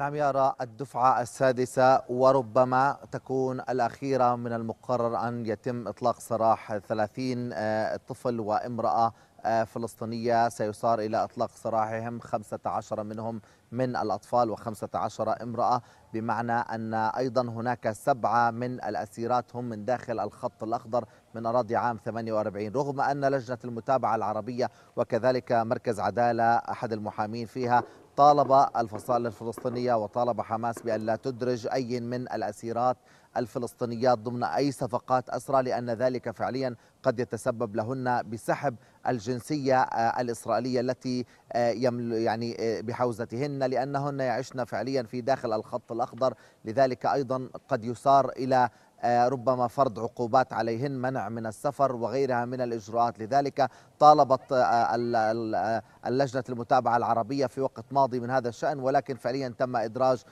نعم يرى الدفعة السادسة وربما تكون الأخيرة من المقرر أن يتم إطلاق سراح 30 آه، طفل وامرأة آه، فلسطينية سيصار إلى إطلاق سراحهم 15 منهم من الأطفال و15 امرأة بمعنى أن أيضا هناك سبعة من الأسيرات هم من داخل الخط الأخضر من أراضي عام 48 رغم أن لجنة المتابعة العربية وكذلك مركز عدالة أحد المحامين فيها طالب الفصائل الفلسطينية وطالب حماس بأن لا تدرج أي من الأسيرات الفلسطينيات ضمن أي صفقات أسرى لأن ذلك فعليا قد يتسبب لهن بسحب الجنسية آه، الإسرائيلية التي آه، يعني آه، بحوزتهن لأنهن يعشن فعليا في داخل الخط الأخضر لذلك أيضا قد يسار إلى آه، ربما فرض عقوبات عليهن منع من السفر وغيرها من الإجراءات لذلك طالبت آه، آه، اللجنة المتابعة العربية في وقت ماضي من هذا الشأن ولكن فعليا تم إدراج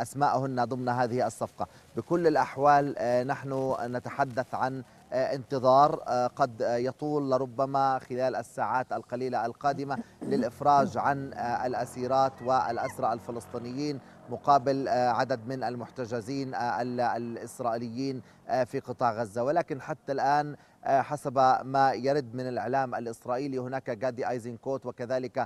أسماءهن ضمن هذه الصفقة بكل الأحوال نحن نتحدث عن آه، انتظار آه، قد آه، يطول لربما خلال الساعات القليلة القادمة للإفراج عن الأسيرات والأسرى الفلسطينيين مقابل عدد من المحتجزين الإسرائيليين في قطاع غزة ولكن حتى الآن حسب ما يرد من الإعلام الإسرائيلي هناك جادي آيزنكوت وكذلك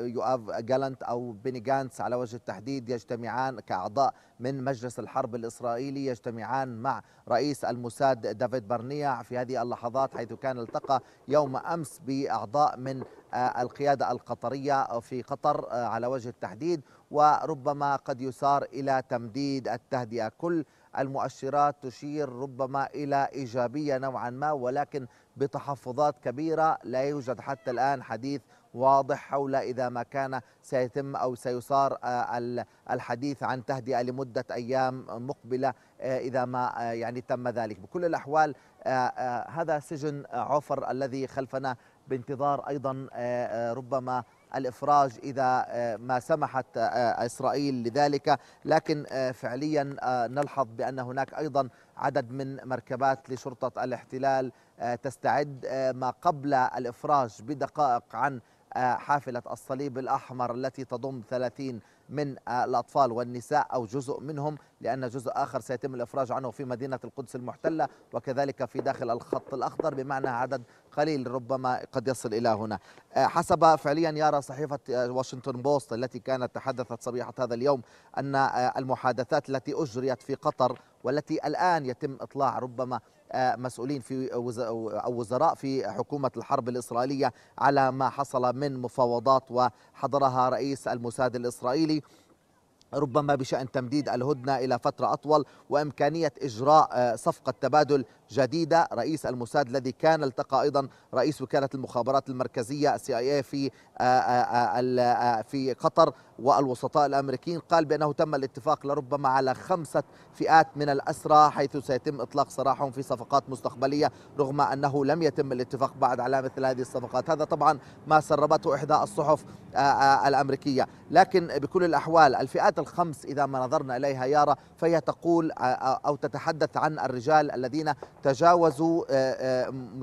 يؤاف جالنت أو بيني جانتس على وجه التحديد يجتمعان كأعضاء من مجلس الحرب الإسرائيلي يجتمعان مع رئيس الموساد دافيد برنيع في هذه اللحظات حيث كان التقى يوم أمس بأعضاء من آه، القيادة القطرية في قطر آه، على وجه التحديد وربما قد يسار إلى تمديد التهدئة كل المؤشرات تشير ربما إلى إيجابية نوعا ما ولكن بتحفظات كبيرة لا يوجد حتى الآن حديث واضح حول إذا ما كان سيتم أو سيصار آه، الحديث عن تهدئة لمدة أيام مقبلة آه، إذا ما آه، يعني تم ذلك بكل الأحوال هذا سجن عفر الذي خلفنا بانتظار أيضا ربما الافراج اذا ما سمحت اسرائيل لذلك لكن فعليا نلحظ بان هناك ايضا عدد من مركبات لشرطه الاحتلال تستعد ما قبل الافراج بدقائق عن آه، حافلة الصليب الأحمر التي تضم 30 من آه، الأطفال والنساء أو جزء منهم لأن جزء آخر سيتم الإفراج عنه في مدينة القدس المحتلة وكذلك في داخل الخط الأخضر بمعنى عدد قليل ربما قد يصل إلى هنا آه، حسب فعليا يرى صحيفة واشنطن بوست التي كانت تحدثت صبيحة هذا اليوم أن المحادثات التي أجريت في قطر والتي الآن يتم إطلاع ربما مسؤولين في أو وزراء في حكومة الحرب الإسرائيلية على ما حصل من مفاوضات وحضرها رئيس الموساد الإسرائيلي ربما بشأن تمديد الهدنة إلى فترة أطول وإمكانية إجراء آه، صفقة تبادل جديدة رئيس الموساد الذي كان التقى أيضا رئيس وكالة المخابرات المركزية سي اي في آه، آه، في قطر والوسطاء الأمريكيين قال بأنه تم الاتفاق لربما على خمسة فئات من الأسرى حيث سيتم إطلاق سراحهم في صفقات مستقبلية رغم أنه لم يتم الاتفاق بعد على مثل هذه الصفقات هذا طبعا ما سربته إحدى الصحف الأمريكية لكن بكل الأحوال الفئات الخمس إذا ما نظرنا إليها يارا فهي تقول أو تتحدث عن الرجال الذين تجاوزوا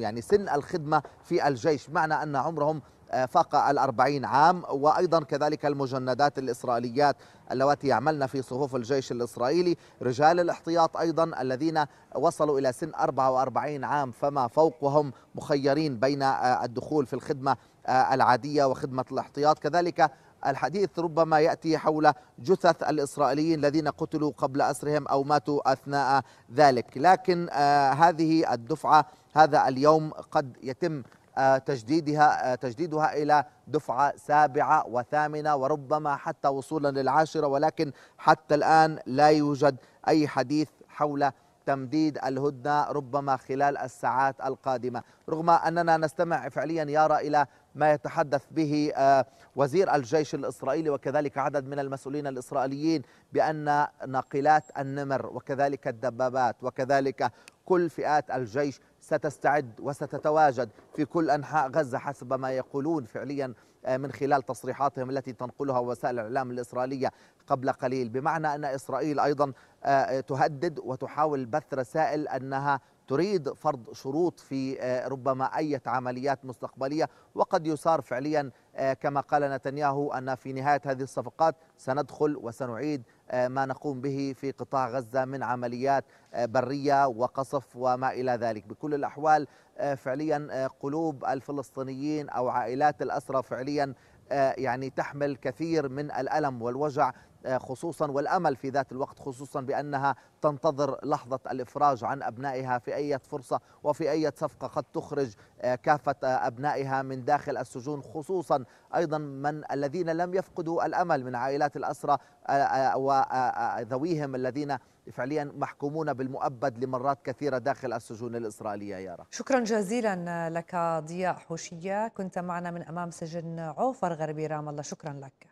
يعني سن الخدمة في الجيش معنى أن عمرهم فاق الأربعين عام وأيضا كذلك المجندات الإسرائيليات اللواتي يعملن في صفوف الجيش الإسرائيلي رجال الاحتياط أيضا الذين وصلوا إلى سن 44 عام فما فوق وهم مخيرين بين الدخول في الخدمة العادية وخدمة الاحتياط كذلك الحديث ربما يأتي حول جثث الإسرائيليين الذين قتلوا قبل أسرهم أو ماتوا أثناء ذلك لكن آه، هذه الدفعة هذا اليوم قد يتم آه، تجديدها آه، تجديدها الى دفعه سابعه وثامنه وربما حتى وصولا للعاشره ولكن حتى الان لا يوجد اي حديث حول تمديد الهدنة ربما خلال الساعات القادمة رغم أننا نستمع فعليا يارى إلى ما يتحدث به آه، وزير الجيش الإسرائيلي وكذلك عدد من المسؤولين الإسرائيليين بأن ناقلات النمر وكذلك الدبابات وكذلك كل فئات الجيش ستستعد وستتواجد في كل أنحاء غزة حسب ما يقولون فعليا آه، من خلال تصريحاتهم التي تنقلها وسائل الإعلام الإسرائيلية قبل قليل بمعنى أن إسرائيل أيضا آه، آه، تهدد وتحاول بث رسائل أنها تريد فرض شروط في ربما أي عمليات مستقبلية وقد يصار فعليا كما قال نتنياهو أن في نهاية هذه الصفقات سندخل وسنعيد آه، ما نقوم به في قطاع غزة من عمليات آه، برية وقصف وما إلى ذلك بكل الأحوال آه، فعليا قلوب الفلسطينيين أو عائلات الأسرى فعليا يعني تحمل كثير من الألم والوجع آه، خصوصا والأمل في ذات الوقت خصوصا بأنها تنتظر لحظة الإفراج عن أبنائها في أي فرصة وفي أي صفقة قد تخرج آه، كافة آه، أبنائها من داخل السجون خصوصا أيضا من الذين لم يفقدوا الأمل من عائلات الأسرة وذويهم الذين فعليا محكومون بالمؤبد لمرات كثيرة داخل السجون الإسرائيلية يارا شكرا جزيلا لك ضياء حوشية كنت معنا من أمام سجن عوفر غربي رام الله شكرا لك